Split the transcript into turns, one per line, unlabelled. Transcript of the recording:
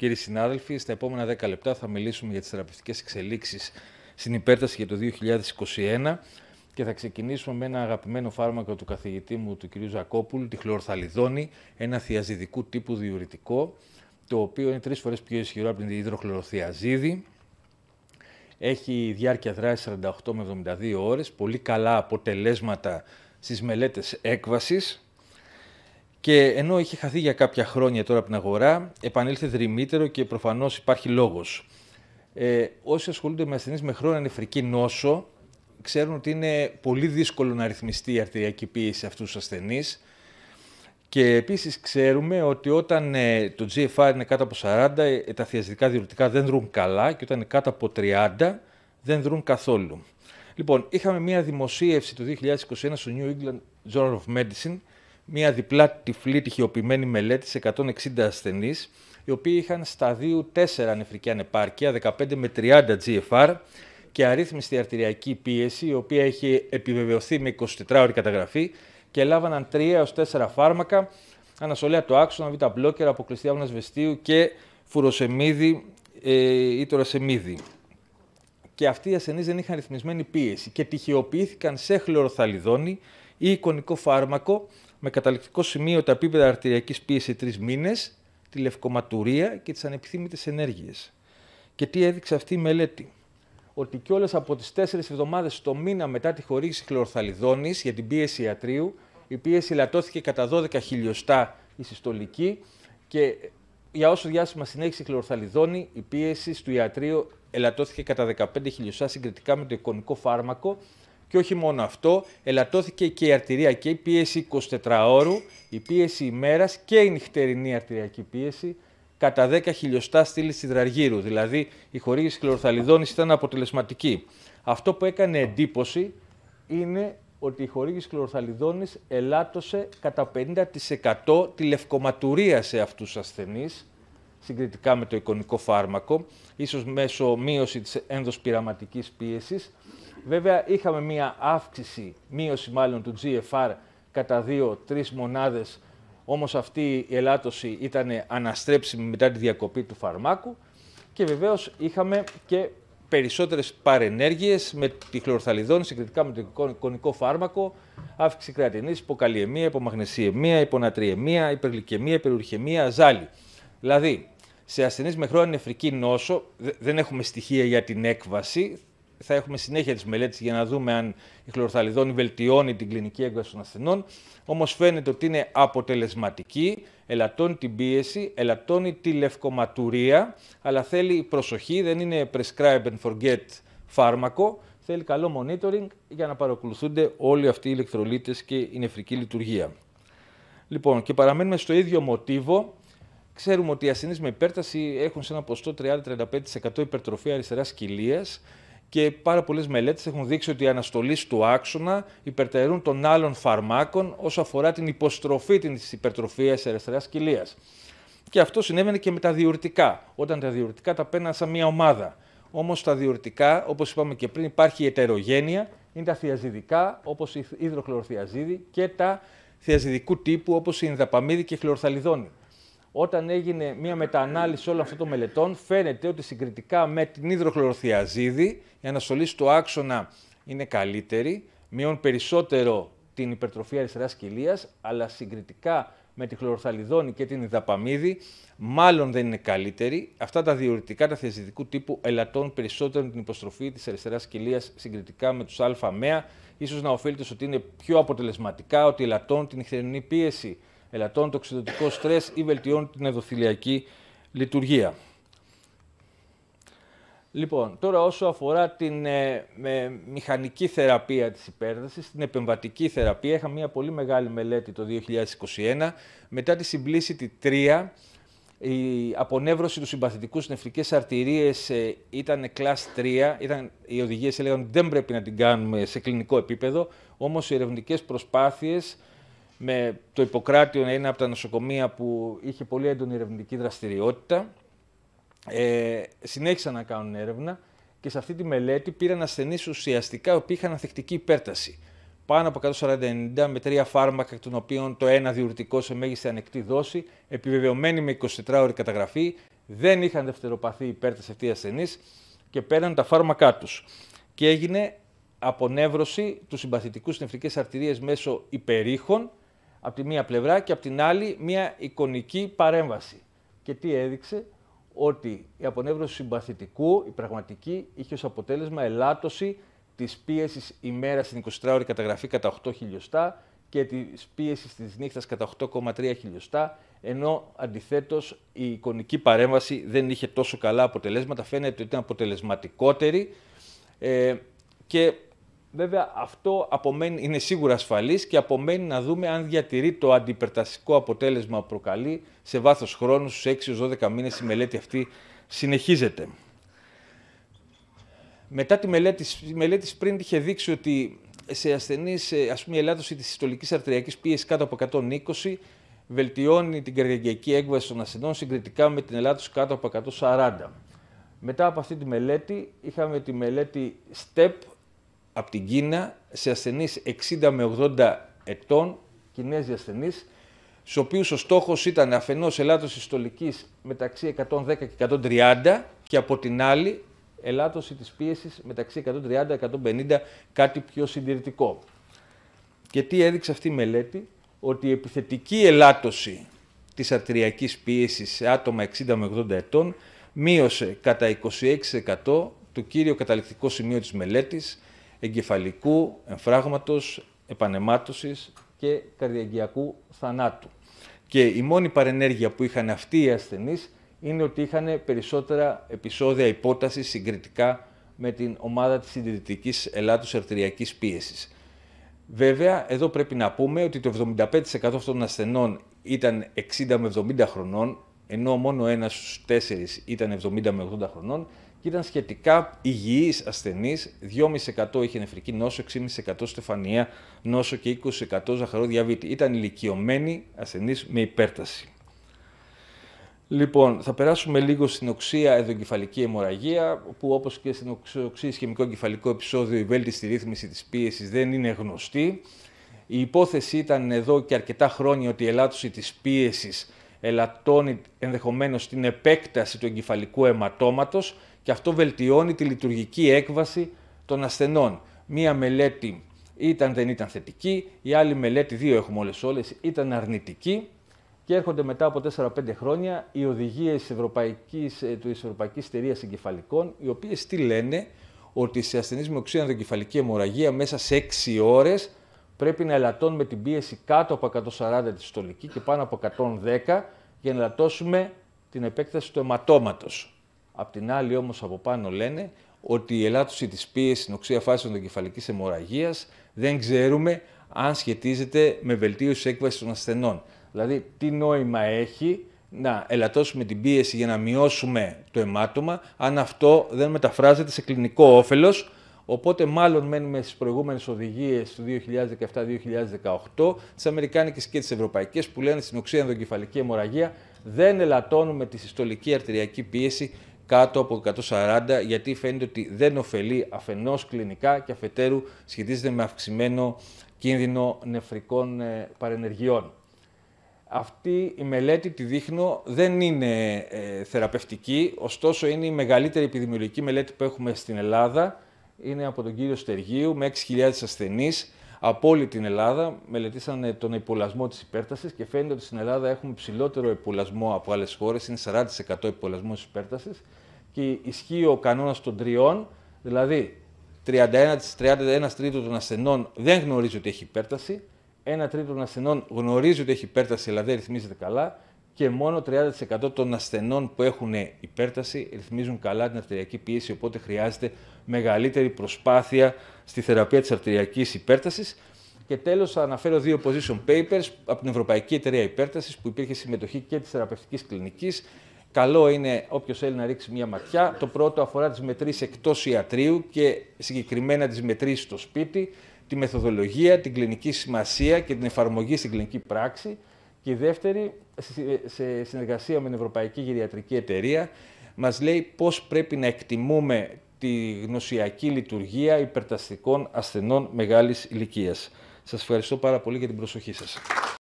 Κύριοι συνάδελφοι, στα επόμενα 10 λεπτά θα μιλήσουμε για τις θεραπευτικές εξελίξεις στην υπέρταση για το 2021 και θα ξεκινήσουμε με ένα αγαπημένο φάρμακο του καθηγητή μου, του κ. Ζακόπουλου, τη χλωροθαλιδόνη, ένα θιαζιδικού τύπου διουρητικό, το οποίο είναι τρεις φορές πιο ισχυρό από την υδροχλωροθιαζίδη. Έχει διάρκεια δράσης 48 με 72 ώρες, πολύ καλά αποτελέσματα στις μελέτες έκβασης και ενώ είχε χαθεί για κάποια χρόνια τώρα από την αγορά, επανήλθε δρυμύτερο και προφανώς υπάρχει λόγος. Ε, όσοι ασχολούνται με ασθενείς με χρόνια νεφρική νόσο, ξέρουν ότι είναι πολύ δύσκολο να ρυθμιστεί η αρτηριακή πίεση αυτούς τους ασθενείς. Και επίσης ξέρουμε ότι όταν ε, το GFR είναι κάτω από 40, ε, τα θειαστικά διουρητικά δεν δρούν καλά και όταν είναι κάτω από 30, δεν δρούν καθόλου. Λοιπόν, είχαμε μία δημοσίευση το 2021 στο New England Journal of Medicine μια διπλά τυφλή τυχιοποιημένη μελέτη σε 160 ασθενείς, οι οποίοι είχαν στα δύο 4 νεφρική ανεπάρκεια, 15 με 30 GFR και αρρύθμιστη αρτηριακή πίεση, η οποία είχε επιβεβαιωθεί με 24 ώρη καταγραφή και λάβαναν 3 έως 4 φάρμακα, ανασωλέα του άξονα, β' μπλόκερ, αποκλειστή άμυνα βεστίου και φουροσεμίδι ε, ή τωρασεμίδι. Και αυτοί οι ασθενείς δεν είχαν ρυθμισμένη πίεση και τυχαιοποιήθηκαν σε χλωροθαλιδόνη ή εικονικό φάρμακο, με καταληκτικό σημείο τα επίπεδα αρτηριακής πίεσης τρεις μήνες, τη λευκοματουρία και τις ανεπιθύμητες ενέργειες. Και τι έδειξε αυτή η μελέτη. Ότι κιόλας από τις τέσσερις εβδομάδες το μήνα μετά τη χορήγηση χλωροθαλιδόνη για την πίεση ιατρίου, η πίεση ελαττώθηκε κατά 12 χιλιοστά η συστολική και για όσο διάστημα συνέχισε η η πίεση του ιατρίου ελαττώθηκε κατά 15 χιλιοστά συγκριτικά με το εικονικό φάρμακο και όχι μόνο αυτό, ελαττώθηκε και η αρτηριακή πίεση 24 ώρου, η πίεση ημέρας και η νυχτερινή αρτηριακή πίεση κατά 10 χιλιοστά στήλη υδραργύρου. Δηλαδή η χορήγηση κλωρθαλιδόνης ήταν αποτελεσματική. Αυτό που έκανε εντύπωση είναι ότι η χορήγηση κλωρθαλιδόνης ελάττωσε κατά 50% τη λευκοματουρία σε αυτούς τους ασθενείς συγκριτικά με το εικονικό φάρμακο, ίσως μέσω μείωση της ενδοσπυραματικής πίεσης. Βέβαια, είχαμε μία αύξηση, μείωση μάλλον του GFR κατα δυο 2-3 μονάδες, όμως αυτή η ελάττωση ήταν αναστρέψιμη μετά τη διακοπή του φαρμάκου και βεβαίως είχαμε και περισσότερες παρενέργειες με τη χλωροθαλιδόνη, συγκριτικά με το εικονικό φάρμακο, αύξηση κρεατινής, υποκαλιεμία, υπομαγνησιεμία, υπονατριεμία, υπερλικεμία, υπερουρχεμία, ζάλι. Δηλαδή, σε ασθενείς με χρόνια νεφρική νόσο, δεν έχουμε στοιχεία για την έκβαση. Θα έχουμε συνέχεια τις μελέτες για να δούμε αν η χλωροθαλιδόνη βελτιώνει την κλινική έκβαση των ασθενών. Όμως φαίνεται ότι είναι αποτελεσματική, ελαττώνει την πίεση, ελαττώνει τη λευκοματουρία, αλλά θέλει προσοχή, δεν είναι prescribe and forget φάρμακο. Θέλει καλό monitoring για να παρακολουθούνται όλοι αυτοί οι ηλεκτρολίτες και η νεφρική λειτουργία. Λοιπόν, και παραμένουμε στο ίδιο μοτίβο Ξέρουμε ότι οι ασθενείς με υπέρταση έχουν σε ενα ποστο ποσοστό 30-35% υπερτροφή αριστερά κοιλία και πάρα πολλές μελέτες έχουν δείξει ότι οι αναστολής του άξονα υπερτερούν των άλλων φαρμάκων όσο αφορά την υποστροφή της υπερτροφίας αριστεράς κοιλία. Και αυτό συνέβαινε και με τα διουρτικά, όταν τα διουρτικά τα παίρναν σαν μία ομάδα. Όμως τα διουρτικά, όπως είπαμε και πριν, υπάρχει η ετερογένεια, είναι τα θιαζιδικά, όπως η υδροχλωρθιαζίδη, και τα θιαζιδικού τύπου, όπως η ενδαπαμίδη και η όταν έγινε μια μεταανάλυση όλων αυτών των μελετών, φαίνεται ότι συγκριτικά με την υδροχλωροθιαζίδη η αναστολή στο άξονα είναι καλύτερη, μειών περισσότερο την υπερτροφή αριστεράς κοιλίας, αλλά συγκριτικά με τη χλωροθαλιδόνη και την υδαπαμίδη, μάλλον δεν είναι καλύτερη. Αυτά τα διορυτικά, τα θεαζιδικού τύπου, ελαττώνουν περισσότερο την υποστροφή της αριστεράς κοιλίας συγκριτικά με τους ΑΜΕΑ. σω να οφείλεται ότι είναι πιο αποτελεσματικά, ότι ελαττώνουν την χθερινή πίεση ελαττώνει το οξυδοτικό στρες ή βελτιώνει την εδοθυλιακή λειτουργία. Λοιπόν, τώρα όσο αφορά την ε, μηχανική θεραπεία της υπέρδασης, την επεμβατική θεραπεία, είχα μια πολύ μεγάλη μελέτη το 2021, μετά τη τη 3, η απονεύρωση του συμπαθητικού στις νεφρικές αρτηρίες ε, ήταν class 3, ήταν, οι οδηγίες έλεγαν ότι δεν πρέπει να την κάνουμε σε κλινικό επίπεδο, όμως οι ερευνητικές προσπάθειες με το Ιπποκράτιο να είναι από τα νοσοκομεία που είχε πολύ έντονη ερευνητική δραστηριότητα. Ε, συνέχισαν να κάνουν έρευνα και σε αυτή τη μελέτη πήραν ασθενείς ουσιαστικά που είχαν ανθεκτική υπέρταση. Πάνω από 140-90 με τρία φάρμακα, των οποίων το ένα διουρτικό σε μέγιστη ανεκτή δόση, επιβεβαιωμένη με 24 ώρη καταγραφή, δεν είχαν δευτεροπαθή υπέρταση αυτοί οι ασθενείς και πέραν τα φάρμακά τους. Και έγινε απονεύρωση του συμπαθητικού στην αρτηρίες μέσω υπερήχων από τη μία πλευρά και από την άλλη μία εικονική παρέμβαση. Και τι έδειξε, ότι η απονεύρωση συμπαθητικού, η πραγματική, είχε ως αποτέλεσμα ελάττωση της πίεσης ημέρα στην 24 ώρη καταγραφή κατά 8 χιλιοστά και της πίεσης της νύχτας κατά 8,3 χιλιοστά, ενώ αντιθέτως η εικονική παρέμβαση δεν είχε τόσο καλά αποτελέσματα, φαίνεται ότι ήταν αποτελεσματικότερη ε, και Βέβαια, αυτό απομένει, είναι σίγουρα ασφαλής και απομένει να δούμε αν διατηρεί το αντιπερτασικό αποτέλεσμα που προκαλεί σε βάθος χρόνου, στους 6-12 μήνες. Η μελέτη αυτή συνεχίζεται. Μετά τη μελέτη, η μελέτη πριν είχε δείξει ότι σε ασθενείς, ας πούμε, η ελάττωση της συστολικής αρτηριακής πίεσης κάτω από 120 βελτιώνει την καρδιακή έκβαση των ασθενών συγκριτικά με την ελάττωση κάτω από 140. Μετά από αυτή τη μελέτη, είχαμε τη μελέτη STEP, από την Κίνα σε ασθενείς 60 με 80 ετών, Κινέζοι ασθενείς, στους οποίους ο στόχος ήταν αφενός ελάττωση συστολικής μεταξύ 110 και 130 και από την άλλη ελάττωση της πίεσης μεταξύ 130-150, κάτι πιο συντηρητικό. Και τι έδειξε αυτή η μελέτη, ότι η επιθετική ελάττωση της αρτηριακής πίεσης σε άτομα 60 με 80 ετών μείωσε κατά 26% το κύριο καταληκτικό σημείο της μελέτης, εγκεφαλικού εμφράγματος, επανεμάτωσης και καρδιαγγειακού θανάτου. Και η μόνη παρενέργεια που είχαν αυτοί οι ασθενείς είναι ότι είχαν περισσότερα επεισόδια υπότασης συγκριτικά με την ομάδα της συντηρητικής ελάττους αρτηριακής πίεσης. Βέβαια, εδώ πρέπει να πούμε ότι το 75% αυτών των ασθενών ήταν 60 με 70 χρονών, ενώ μόνο ένας στους τέσσερις ήταν 70 με 80 χρονών και ήταν σχετικά υγιείς ασθενείς, 2,5% είχε νεφρική νόσο, 6,5% στεφανία νόσο και 20% ζαχαρό διαβήτη. Ήταν ηλικιωμένοι ασθενείς με υπέρταση. Λοιπόν, θα περάσουμε λίγο στην οξία εδογκεφαλική αιμορραγία, που όπως και στην οξία ισχυμικό σχημικό-εγκεφαλικό επεισόδιο η βέλτιστη ρύθμιση της πίεσης δεν είναι γνωστή. Η υπόθεση ήταν εδώ και αρκετά χρόνια ότι η ελάττωση της πίεσης ελαττώνει ενδεχομένως την επέκταση του εγκεφαλικού αιματώματος και αυτό βελτιώνει τη λειτουργική έκβαση των ασθενών. Μία μελέτη ήταν δεν ήταν θετική, η άλλη μελέτη, δύο έχουμε όλες όλες, ήταν αρνητική και έρχονται μετά από 4-5 χρόνια οι οδηγίες ε, της Ευρωπαϊκής, του Ευρωπαϊκής Εγκεφαλικών, οι οποίες τι λένε, ότι σε ασθενείς με οξύ ανδοκεφαλική αιμορραγία μέσα σε 6 ώρες πρέπει να ελαττώνουμε με την πίεση κάτω από 140 τη στολική και πάνω από 110 για να ελαττώσουμε την επέκταση του αιματώματος. Απ' την άλλη όμως από πάνω λένε ότι η ελάττωση της πίεσης στην οξία φάση οντοκεφαλικής αιμορραγίας δεν ξέρουμε αν σχετίζεται με βελτίωση έκβασης των ασθενών. Δηλαδή, τι νόημα έχει να ελαττώσουμε την πίεση για να μειώσουμε το αιμάτωμα, αν αυτό δεν μεταφράζεται σε κλινικό όφελος, Οπότε μάλλον μένουμε στις προηγούμενες οδηγίες του 2017-2018, τις αμερικάνικες και τις ευρωπαϊκές που λένε στην οξία ενδοκεφαλική αιμορραγία δεν ελαττώνουμε τη συστολική αρτηριακή πίεση κάτω από 140 γιατί φαίνεται ότι δεν ωφελεί αφενός κλινικά και αφετέρου σχετίζεται με αυξημένο κίνδυνο νεφρικών ε, παρενεργειών. Αυτή η μελέτη, τη δείχνω, δεν είναι ε, θεραπευτική, ωστόσο είναι η μεγαλύτερη επιδημιολογική μελέτη που έχουμε στην Ελλάδα. Είναι από τον κύριο Στεργίου με 6.000 ασθενείς από όλη την Ελλάδα μελετήσανε τον υπολασμό της υπέρτασης και φαίνεται ότι στην Ελλάδα έχουμε ψηλότερο υπολασμό από άλλες χώρες, είναι 40% υπολασμό της υπέρτασης και ισχύει ο κανόνας των τριών, δηλαδή 31, 31 τρίτος των ασθενών δεν γνωρίζει ότι έχει υπέρταση, 1 τρίτος των ασθενών γνωρίζει ότι έχει υπέρταση, αλλά δεν ρυθμίζεται καλά και μόνο 30% των ασθενών που έχουν υπέρταση ρυθμίζουν καλά την αρτηριακή πίεση, οπότε χρειάζεται μεγαλύτερη προσπάθεια στη θεραπεία της αρτηριακής υπέρτασης. Και τέλος αναφέρω δύο position papers από την Ευρωπαϊκή Εταιρεία Υπέρτασης που υπήρχε συμμετοχή και της θεραπευτικής κλινικής. Καλό είναι όποιος θέλει να ρίξει μια ματιά. Το πρώτο αφορά τις μετρήσεις εκτός ιατρίου και συγκεκριμένα τις μετρήσεις στο σπίτι, τη μεθοδολογία, την κλινική σημασία και την εφαρμογή στην κλινική πράξη. Και η δεύτερη, σε συνεργασία με την Ευρωπαϊκή Γεριατρική Εταιρεία, μας λέει πώς πρέπει να εκτιμούμε τη γνωσιακή λειτουργία υπερταστικών ασθενών μεγάλης ηλικίας. Σας ευχαριστώ πάρα πολύ για την προσοχή σας.